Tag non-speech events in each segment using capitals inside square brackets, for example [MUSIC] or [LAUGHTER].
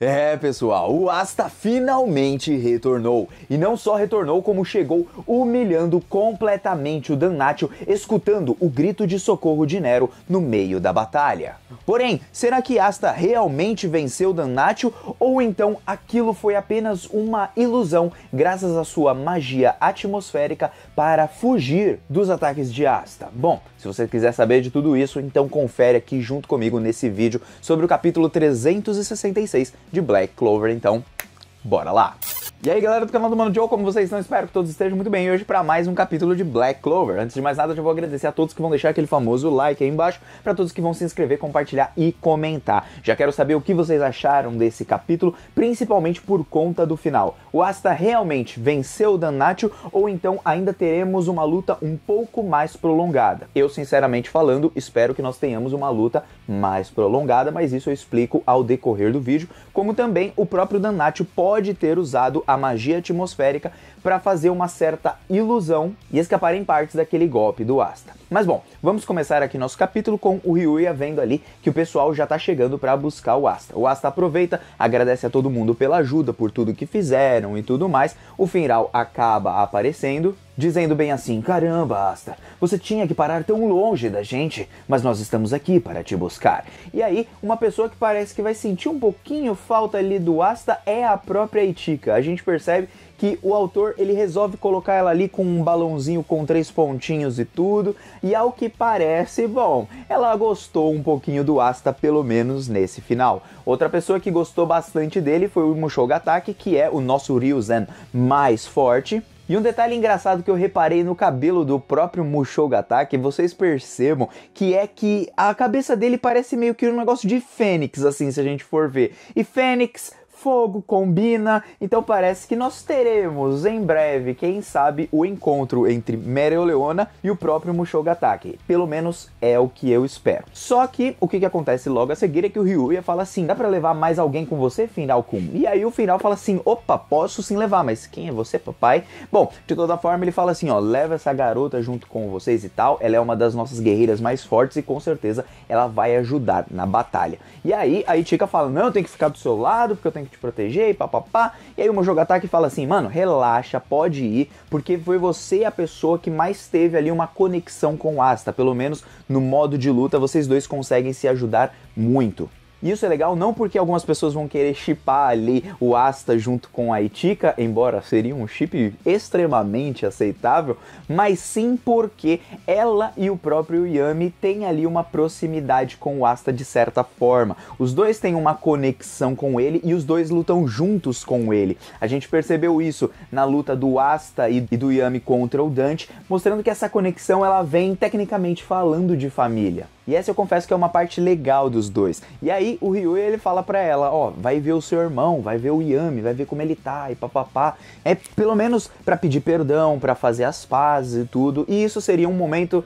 É, pessoal, o Asta finalmente retornou. E não só retornou, como chegou humilhando completamente o Danatio, escutando o grito de socorro de Nero no meio da batalha. Porém, será que Asta realmente venceu Danatio ou então aquilo foi apenas uma ilusão graças à sua magia atmosférica para fugir dos ataques de Asta? Bom, se você quiser saber de tudo isso, então confere aqui junto comigo nesse vídeo sobre o capítulo 366 de Black Clover, então bora lá! E aí galera do canal do Mano Joe, como vocês estão? Espero que todos estejam muito bem hoje para mais um capítulo de Black Clover. Antes de mais nada, eu já vou agradecer a todos que vão deixar aquele famoso like aí embaixo, para todos que vão se inscrever, compartilhar e comentar. Já quero saber o que vocês acharam desse capítulo, principalmente por conta do final. O Asta realmente venceu o Danatio ou então ainda teremos uma luta um pouco mais prolongada? Eu, sinceramente falando, espero que nós tenhamos uma luta mais prolongada, mas isso eu explico ao decorrer do vídeo, como também o próprio Danatio pode ter usado a magia atmosférica para fazer uma certa ilusão e escapar em partes daquele golpe do Asta. Mas bom, vamos começar aqui nosso capítulo com o Ryuya vendo ali que o pessoal já tá chegando para buscar o Asta. O Asta aproveita, agradece a todo mundo pela ajuda, por tudo que fizeram e tudo mais. O Finral acaba aparecendo dizendo bem assim: caramba, Asta, você tinha que parar tão longe da gente, mas nós estamos aqui para te buscar. E aí, uma pessoa que parece que vai sentir um pouquinho falta ali do Asta é a própria Itika. A gente percebe que o autor ele resolve colocar ela ali com um balãozinho com três pontinhos e tudo, e ao que parece, bom, ela gostou um pouquinho do Asta, pelo menos nesse final. Outra pessoa que gostou bastante dele foi o Mushogataki, que é o nosso Ryuzen mais forte, e um detalhe engraçado que eu reparei no cabelo do próprio Mushogata, que vocês percebam, que é que a cabeça dele parece meio que um negócio de fênix, assim, se a gente for ver. E fênix fogo, combina. Então parece que nós teremos em breve, quem sabe, o encontro entre Meryl Leona e o próprio Mushoku Pelo menos é o que eu espero. Só que o que, que acontece logo a seguir é que o Ryuya fala assim: dá para levar mais alguém com você, Final Kun? E aí o Final fala assim: opa, posso sim levar, mas quem é você, papai? Bom, de toda forma ele fala assim: ó, leva essa garota junto com vocês e tal. Ela é uma das nossas guerreiras mais fortes e com certeza ela vai ajudar na batalha. E aí a Ichika fala: não, eu tenho que ficar do seu lado porque eu tenho que te proteger e papapá. E aí o Mojo ataque fala assim, mano, relaxa, pode ir, porque foi você a pessoa que mais teve ali uma conexão com o Asta. Pelo menos no modo de luta, vocês dois conseguem se ajudar muito. E isso é legal não porque algumas pessoas vão querer chipar ali o Asta junto com a Itika, embora seria um chip extremamente aceitável, mas sim porque ela e o próprio Yami têm ali uma proximidade com o Asta de certa forma. Os dois têm uma conexão com ele e os dois lutam juntos com ele. A gente percebeu isso na luta do Asta e do Yami contra o Dante, mostrando que essa conexão ela vem tecnicamente falando de família. E essa eu confesso que é uma parte legal dos dois. E aí o Ryu ele fala para ela, ó, vai ver o seu irmão, vai ver o Yami, vai ver como ele tá e papapá. É pelo menos para pedir perdão, para fazer as pazes e tudo. E isso seria um momento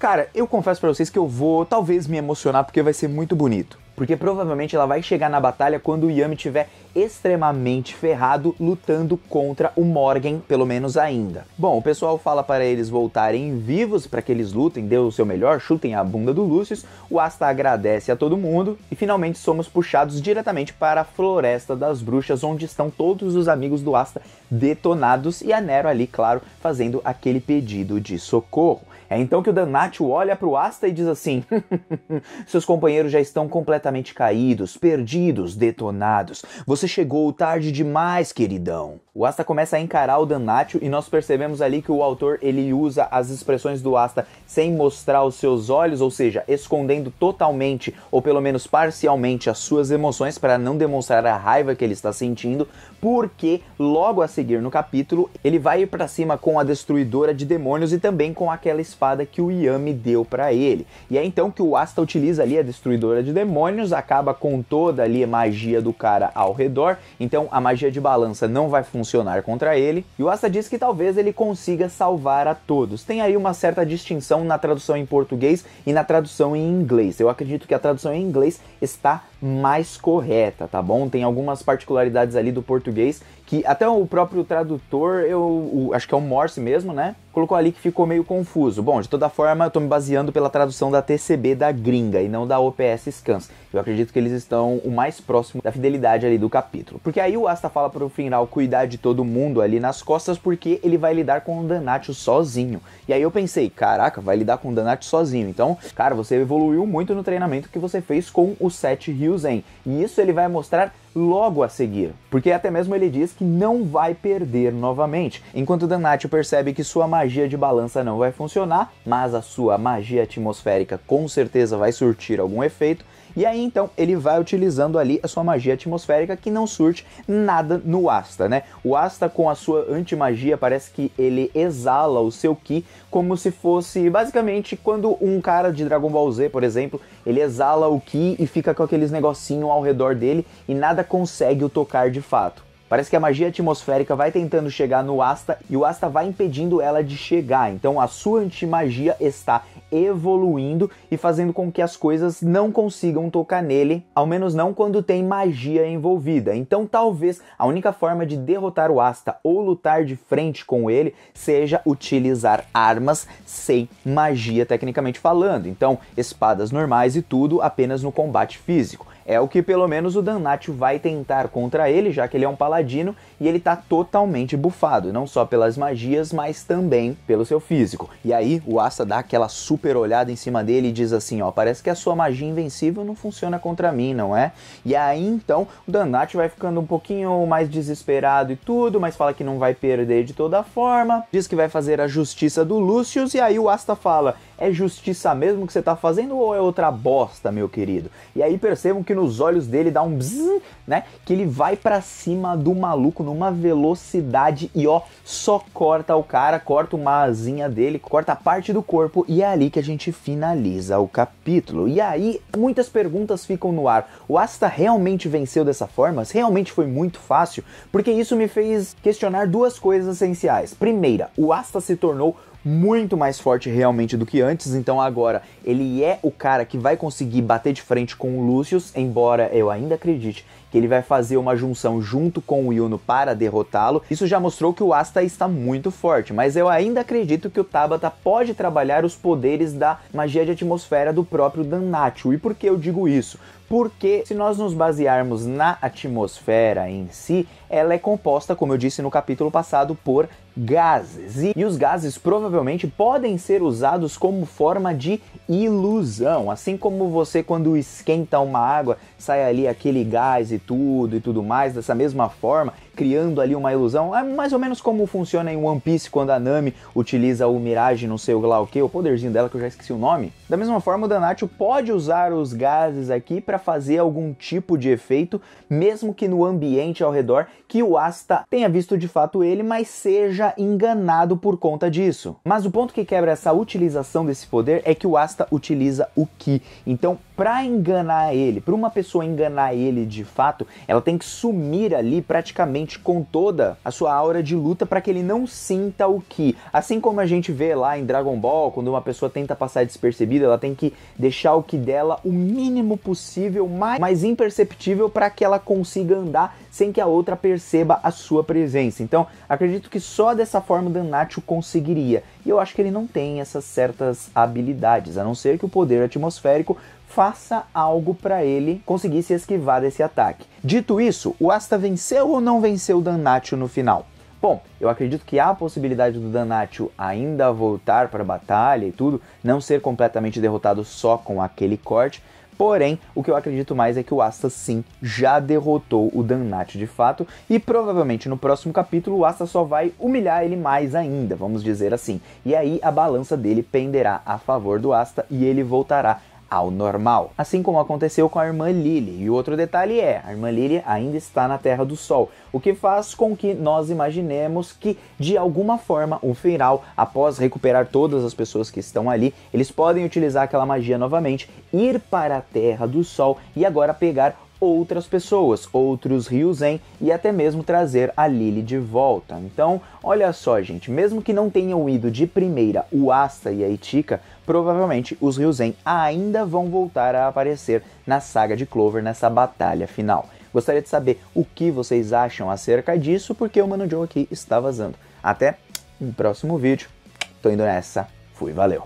Cara, eu confesso para vocês que eu vou talvez me emocionar porque vai ser muito bonito. Porque provavelmente ela vai chegar na batalha quando o Yami tiver extremamente ferrado lutando contra o Morgan, pelo menos ainda. Bom, o pessoal fala para eles voltarem vivos, para que eles lutem, dê o seu melhor, chutem a bunda do Lucius. O Asta agradece a todo mundo e finalmente somos puxados diretamente para a Floresta das Bruxas, onde estão todos os amigos do Asta detonados e a Nero ali, claro, fazendo aquele pedido de socorro. É então que o Danatio olha para o Asta e diz assim: [LAUGHS] Seus companheiros já estão completamente caídos, perdidos, detonados. Você chegou tarde demais, queridão. O Asta começa a encarar o Danatio e nós percebemos ali que o autor ele usa as expressões do Asta sem mostrar os seus olhos, ou seja, escondendo totalmente ou pelo menos parcialmente as suas emoções para não demonstrar a raiva que ele está sentindo, porque logo a seguir no capítulo ele vai ir para cima com a destruidora de demônios e também com aquela espada espada que o Yami deu para ele. E é então que o Asta utiliza ali a destruidora de demônios, acaba com toda ali a magia do cara ao redor, então a magia de balança não vai funcionar contra ele. E o Asta diz que talvez ele consiga salvar a todos. Tem aí uma certa distinção na tradução em português e na tradução em inglês. Eu acredito que a tradução em inglês está mais correta, tá bom? Tem algumas particularidades ali do português que até o próprio tradutor, eu o, acho que é o Morse mesmo, né? Colocou ali que ficou meio confuso. Bom, de toda forma, eu tô me baseando pela tradução da TCB da gringa e não da OPS Scans. Eu acredito que eles estão o mais próximo da fidelidade ali do capítulo. Porque aí o Asta fala pro final cuidar de todo mundo ali nas costas, porque ele vai lidar com o Danatio sozinho. E aí eu pensei, caraca, vai lidar com o Danatio sozinho. Então, cara, você evoluiu muito no treinamento que você fez com os Sete em. E isso ele vai mostrar logo a seguir, porque até mesmo ele diz que não vai perder novamente. Enquanto Danatio percebe que sua magia de balança não vai funcionar, mas a sua magia atmosférica com certeza vai surtir algum efeito, e aí então ele vai utilizando ali a sua magia atmosférica que não surte nada no Asta, né? O Asta com a sua anti-magia parece que ele exala o seu ki como se fosse basicamente quando um cara de Dragon Ball Z, por exemplo, ele exala o ki e fica com aqueles negocinho ao redor dele e nada consegue o tocar de fato. Parece que a magia atmosférica vai tentando chegar no Asta e o Asta vai impedindo ela de chegar. Então a sua antimagia está evoluindo e fazendo com que as coisas não consigam tocar nele, ao menos não quando tem magia envolvida. Então talvez a única forma de derrotar o Asta ou lutar de frente com ele seja utilizar armas sem magia tecnicamente falando. Então espadas normais e tudo apenas no combate físico. É o que pelo menos o Danatio vai tentar contra ele, já que ele é um paladino e ele tá totalmente bufado, não só pelas magias, mas também pelo seu físico. E aí o Asta dá aquela super olhada em cima dele e diz assim, ó, parece que a sua magia invencível não funciona contra mim, não é? E aí então o Danatio vai ficando um pouquinho mais desesperado e tudo, mas fala que não vai perder de toda forma, diz que vai fazer a justiça do Lúcio e aí o Asta fala, é justiça mesmo que você tá fazendo ou é outra bosta, meu querido? E aí percebam que no nos olhos dele dá um bzzz, né? Que ele vai para cima do maluco numa velocidade e ó, só corta o cara, corta uma asinha dele, corta parte do corpo e é ali que a gente finaliza o capítulo. E aí muitas perguntas ficam no ar. O Asta realmente venceu dessa forma? Realmente foi muito fácil? Porque isso me fez questionar duas coisas essenciais. Primeira, o Asta se tornou muito mais forte realmente do que antes. Então agora ele é o cara que vai conseguir bater de frente com o Lucius, embora eu ainda acredite que ele vai fazer uma junção junto com o Yuno para derrotá-lo. Isso já mostrou que o Asta está muito forte, mas eu ainda acredito que o Tabata pode trabalhar os poderes da magia de atmosfera do próprio Danatio. E por que eu digo isso? porque se nós nos basearmos na atmosfera em si, ela é composta, como eu disse no capítulo passado, por gases. E, e os gases provavelmente podem ser usados como forma de ilusão. Assim como você, quando esquenta uma água, sai ali aquele gás e tudo e tudo mais, dessa mesma forma, criando ali uma ilusão. É mais ou menos como funciona em One Piece quando a Nami utiliza o Mirage, não sei o lá o que, o poderzinho dela que eu já esqueci o nome. Da mesma forma, o Danatio pode usar os gases aqui para fazer algum tipo de efeito, mesmo que no ambiente ao redor, que o Asta tenha visto de fato ele, mas seja enganado por conta disso. Mas o ponto que quebra essa utilização desse poder é que o Asta utiliza o que. Então, para enganar ele, para uma pessoa enganar ele de fato, ela tem que sumir ali praticamente com toda a sua aura de luta para que ele não sinta o que. Assim como a gente vê lá em Dragon Ball, quando uma pessoa tenta passar despercebida, ela tem que deixar o que dela o mínimo possível, mais, mais imperceptível para que ela consiga andar sem que a outra perceba a sua presença. Então, acredito que só dessa forma o Danatio conseguiria. E eu acho que ele não tem essas certas habilidades, a não ser que o poder atmosférico faça algo para ele conseguir se esquivar desse ataque. Dito isso, o Asta venceu ou não venceu o Danatio no final? Bom, eu acredito que há a possibilidade do Danatio ainda voltar para a batalha e tudo, não ser completamente derrotado só com aquele corte, Porém, o que eu acredito mais é que o Asta sim já derrotou o Danatio de fato, e provavelmente no próximo capítulo o Asta só vai humilhar ele mais ainda, vamos dizer assim. E aí a balança dele penderá a favor do Asta e ele voltará ao normal, assim como aconteceu com a irmã Lily. E outro detalhe é, a irmã Lily ainda está na Terra do Sol, o que faz com que nós imaginemos que de alguma forma o final, após recuperar todas as pessoas que estão ali, eles podem utilizar aquela magia novamente, ir para a Terra do Sol e agora pegar outras pessoas, outros rios em e até mesmo trazer a Lily de volta. Então, olha só, gente, mesmo que não tenham ido de primeira o Asta e a Itika, provavelmente os Ryuzen ainda vão voltar a aparecer na saga de Clover nessa batalha final. Gostaria de saber o que vocês acham acerca disso, porque o Mano Joe aqui está vazando. Até o próximo vídeo. Tô indo nessa. Fui, valeu.